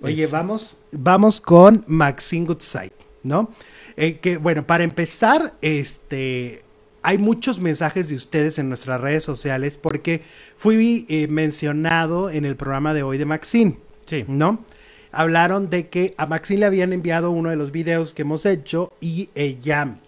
Oye, vamos, vamos con Maxine Goodside, ¿no? Eh, que bueno, para empezar, este, hay muchos mensajes de ustedes en nuestras redes sociales porque fui eh, mencionado en el programa de hoy de Maxine, sí. ¿no? Hablaron de que a Maxine le habían enviado uno de los videos que hemos hecho y ella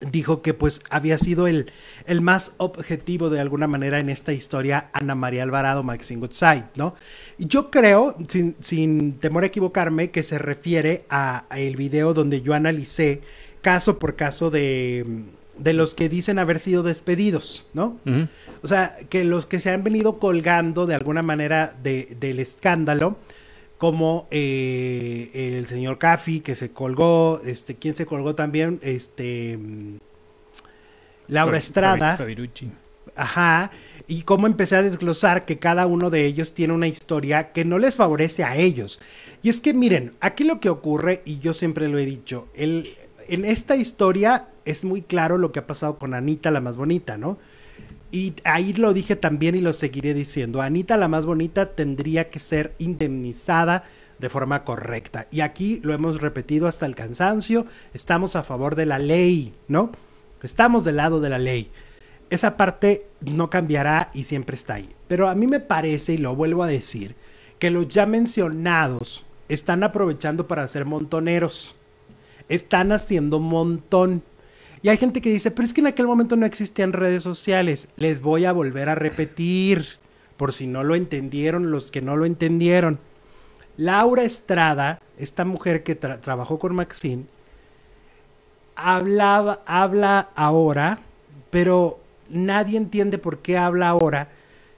dijo que pues había sido el, el más objetivo de alguna manera en esta historia Ana María Alvarado, Maxine Goodside, ¿no? Y yo creo, sin, temor a equivocarme, que se refiere a, el video donde yo analicé caso por caso de, de los que dicen haber sido despedidos, ¿no? O sea, que los que se han venido colgando de alguna manera del escándalo, como eh, el señor Caffi que se colgó, este, quien se colgó también, este mm, Laura Estrada. Ajá. Y cómo empecé a desglosar que cada uno de ellos tiene una historia que no les favorece a ellos. Y es que miren, aquí lo que ocurre, y yo siempre lo he dicho, el, en esta historia es muy claro lo que ha pasado con Anita, la más bonita, ¿no? Y ahí lo dije también y lo seguiré diciendo. Anita, la más bonita, tendría que ser indemnizada de forma correcta. Y aquí lo hemos repetido hasta el cansancio. Estamos a favor de la ley, ¿no? Estamos del lado de la ley. Esa parte no cambiará y siempre está ahí. Pero a mí me parece, y lo vuelvo a decir, que los ya mencionados están aprovechando para ser montoneros. Están haciendo montón y hay gente que dice, pero es que en aquel momento no existían redes sociales. Les voy a volver a repetir, por si no lo entendieron los que no lo entendieron. Laura Estrada, esta mujer que trabajó con Maxine, hablaba, habla ahora, pero nadie entiende por qué habla ahora.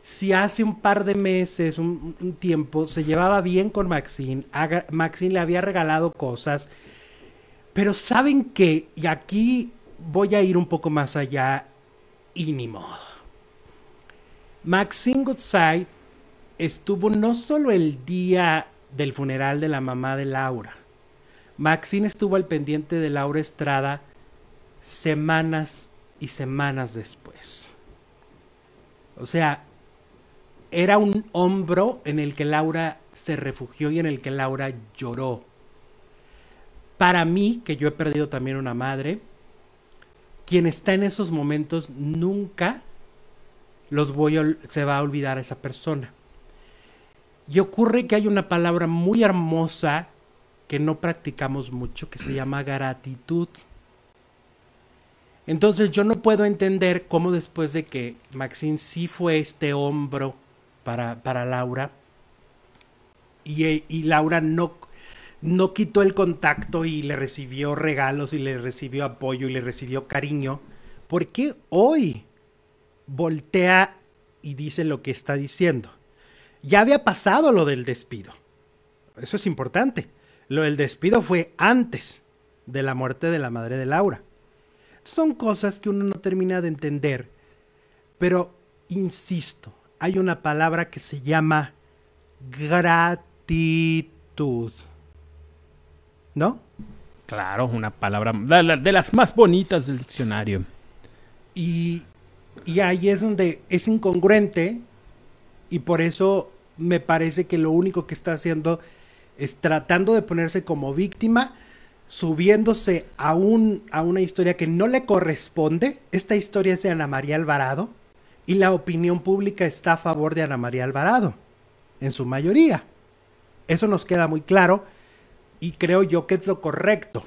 Si hace un par de meses, un, un tiempo, se llevaba bien con Maxine, Maxine le había regalado cosas, pero saben que, y aquí voy a ir un poco más allá y ni modo. Maxine Goodside estuvo no solo el día del funeral de la mamá de Laura, Maxine estuvo al pendiente de Laura Estrada semanas y semanas después. O sea, era un hombro en el que Laura se refugió y en el que Laura lloró. Para mí, que yo he perdido también una madre, quien está en esos momentos nunca los voy se va a olvidar a esa persona. Y ocurre que hay una palabra muy hermosa que no practicamos mucho que se llama gratitud. Entonces yo no puedo entender cómo después de que Maxine sí fue este hombro para, para Laura y, e, y Laura no no quitó el contacto y le recibió regalos y le recibió apoyo y le recibió cariño, ¿por qué hoy voltea y dice lo que está diciendo? Ya había pasado lo del despido. Eso es importante. Lo del despido fue antes de la muerte de la madre de Laura. Son cosas que uno no termina de entender, pero insisto, hay una palabra que se llama gratitud. ¿no? Claro, una palabra de las más bonitas del diccionario. Y, y ahí es donde es incongruente y por eso me parece que lo único que está haciendo es tratando de ponerse como víctima, subiéndose a, un, a una historia que no le corresponde. Esta historia es de Ana María Alvarado y la opinión pública está a favor de Ana María Alvarado, en su mayoría. Eso nos queda muy claro y creo yo que es lo correcto.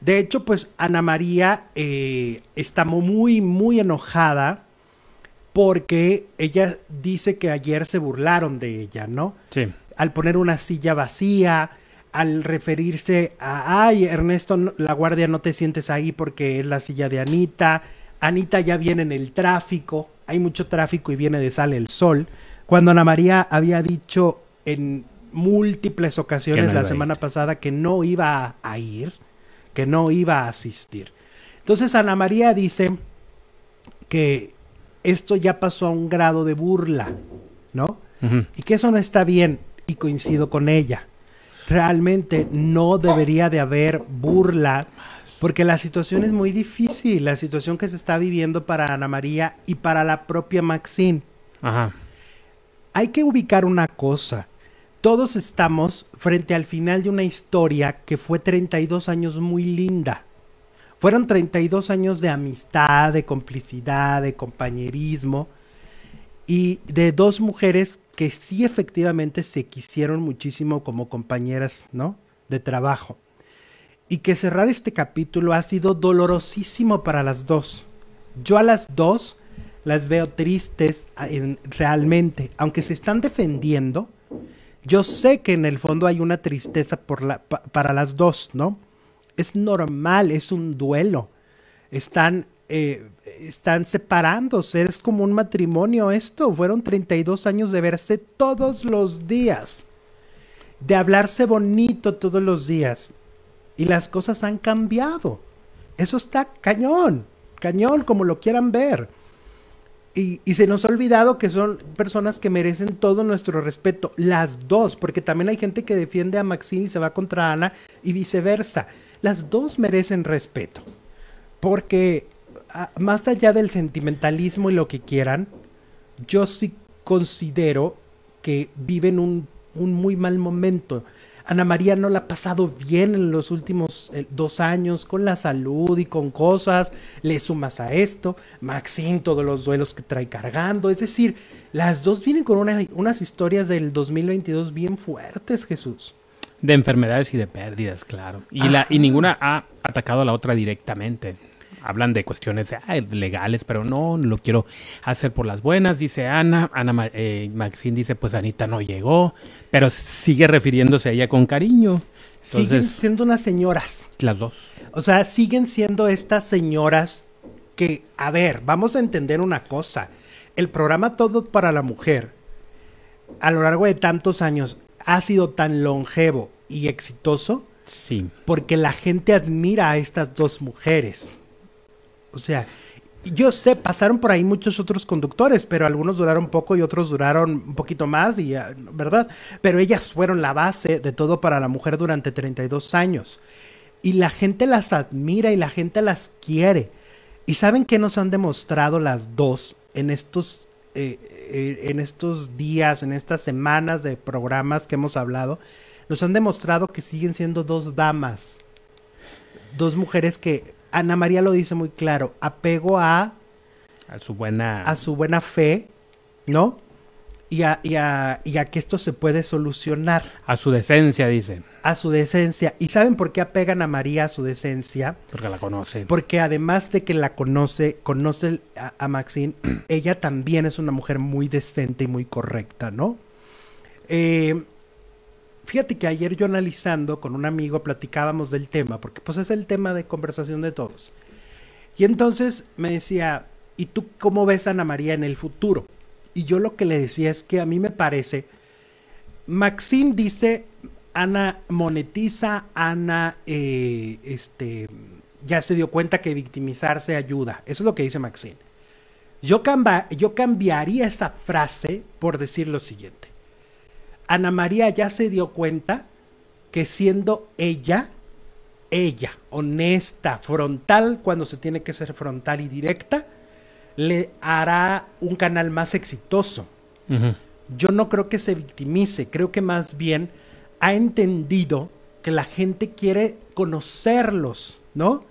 De hecho, pues Ana María eh, está muy, muy enojada porque ella dice que ayer se burlaron de ella, ¿no? Sí. Al poner una silla vacía, al referirse a, ay, Ernesto, la guardia no te sientes ahí porque es la silla de Anita, Anita ya viene en el tráfico, hay mucho tráfico y viene de sale el sol, cuando Ana María había dicho en múltiples ocasiones la semana pasada que no iba a ir, que no iba a asistir. Entonces Ana María dice que esto ya pasó a un grado de burla, ¿no? Y que eso no está bien y coincido con ella. Realmente no debería de haber burla porque la situación es muy difícil, la situación que se está viviendo para Ana María y para la propia Maxine. Hay que ubicar una cosa todos estamos frente al final de una historia que fue 32 años muy linda. Fueron 32 años de amistad, de complicidad, de compañerismo y de dos mujeres que sí efectivamente se quisieron muchísimo como compañeras, ¿no? De trabajo. Y que cerrar este capítulo ha sido dolorosísimo para las dos. Yo a las dos las veo tristes realmente, aunque se están defendiendo, yo sé que en el fondo hay una tristeza para las dos, ¿no? Es normal, es un duelo. Están, eh, están separándose, es como un matrimonio esto. Fueron 32 años de verse todos los días, de hablarse bonito todos los días. Y las cosas han cambiado. Eso está cañón, cañón, como lo quieran ver. Y, se nos ha olvidado que son personas que merecen todo nuestro respeto, las dos, porque también hay gente que defiende a Maxine y se va contra Ana y viceversa. Las dos merecen respeto, porque ah, más allá del sentimentalismo y lo que quieran, yo sí considero que viven un, un muy mal momento. Ana María no la ha pasado bien en los últimos eh, dos años con la salud y con cosas, le sumas a esto, Maxine todos los duelos que trae cargando, es decir, las dos vienen con unas historias del 2022 bien fuertes, Jesús. De enfermedades y de pérdidas, claro. Y, la, y ninguna ha atacado a la otra directamente hablan de cuestiones legales, pero no, lo quiero hacer por las buenas, dice Ana. Ana eh, Maxine dice, pues Anita no llegó, pero sigue refiriéndose a ella con cariño. siguen siendo unas señoras. Las dos. O sea, siguen siendo estas señoras que, a ver, vamos a entender una cosa. El programa Todo para la Mujer, a lo largo de tantos años, ha sido tan longevo y exitoso. Sí. Porque la gente admira a estas dos mujeres. O sea, yo sé, pasaron por ahí muchos otros conductores, pero algunos duraron poco y otros duraron un poquito más, y ¿verdad? Pero ellas fueron la base de todo para la mujer durante 32 años. Y la gente las admira y la gente las quiere. ¿Y saben qué nos han demostrado las dos en estos, eh, eh, en estos días, en estas semanas de programas que hemos hablado? Nos han demostrado que siguen siendo dos damas. Dos mujeres que Ana María lo dice muy claro, apego a... A su buena... A su buena fe, ¿no? Y a, y, a, y a, que esto se puede solucionar. A su decencia, dice. A su decencia. ¿Y saben por qué apegan a María a su decencia? Porque la conoce. Porque además de que la conoce, conoce a, a Maxine, ella también es una mujer muy decente y muy correcta, ¿no? Eh, Fíjate que ayer yo analizando con un amigo platicábamos del tema, porque pues es el tema de conversación de todos. Y entonces me decía, ¿y tú cómo ves a Ana María en el futuro? Y yo lo que le decía es que a mí me parece, Maxim dice, Ana monetiza, Ana eh, este, ya se dio cuenta que victimizarse ayuda. Eso es lo que dice Maxim. Yo, camba, yo cambiaría esa frase por decir lo siguiente. Ana María ya se dio cuenta que siendo ella, ella, honesta, frontal, cuando se tiene que ser frontal y directa, le hará un canal más exitoso. Yo no creo que se victimice, creo que más bien ha entendido que la gente quiere conocerlos, ¿no?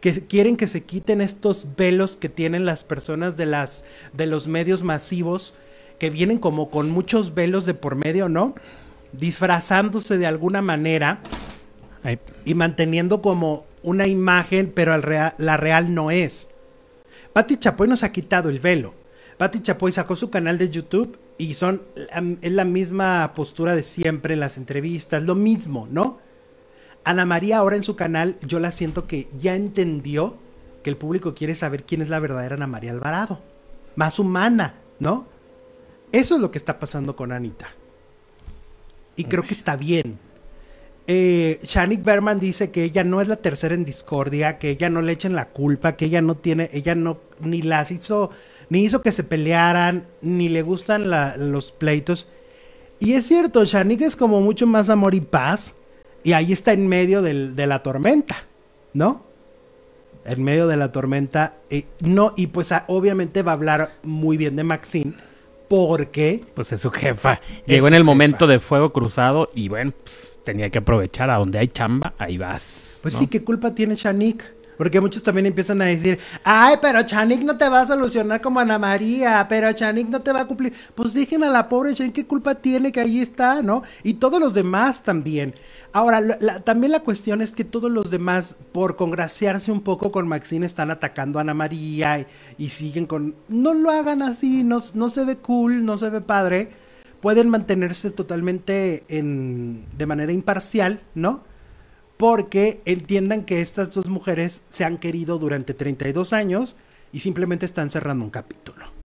Que quieren que se quiten estos velos que tienen las personas de, las, de los medios masivos que vienen como con muchos velos de por medio, ¿no? Disfrazándose de alguna manera y manteniendo como una imagen, pero la real no es. Patti Chapoy nos ha quitado el velo. Patti Chapoy sacó su canal de YouTube y son es la misma postura de siempre en las entrevistas, lo mismo, ¿no? Ana María ahora en su canal yo la siento que ya entendió que el público quiere saber quién es la verdadera Ana María Alvarado, más humana, ¿no? Eso es lo que está pasando con Anita. Y creo que está bien. Eh, Shanik Berman dice que ella no es la tercera en discordia, que ella no le echen la culpa, que ella no tiene, ella no, ni las hizo, ni hizo que se pelearan, ni le gustan los pleitos. Y es cierto, Shanik es como mucho más amor y paz, y ahí está en medio de la tormenta, ¿no? En medio de la tormenta, eh, no, y pues ah, obviamente va a hablar muy bien de Maxine porque... Pues es su jefa. Ah, Llegó en el momento de fuego cruzado y bueno, pues, tenía que aprovechar a donde hay chamba, ahí vas. Pues sí, ¿qué culpa tiene Shanique... Porque muchos también empiezan a decir, ay, pero Chanik no te va a solucionar como Ana María, pero Chanik no te va a cumplir. Pues dejen a la pobre Chanik, ¿qué culpa tiene que ahí está, no? Y todos los demás también. Ahora, también la cuestión es que todos los demás, por congraciarse un poco con Maxine, están atacando a Ana María y, siguen con, no lo hagan así, no, no se ve cool, no se ve padre. Pueden mantenerse totalmente en, de manera imparcial, ¿no? porque entiendan que estas dos mujeres se han querido durante 32 años y simplemente están cerrando un capítulo.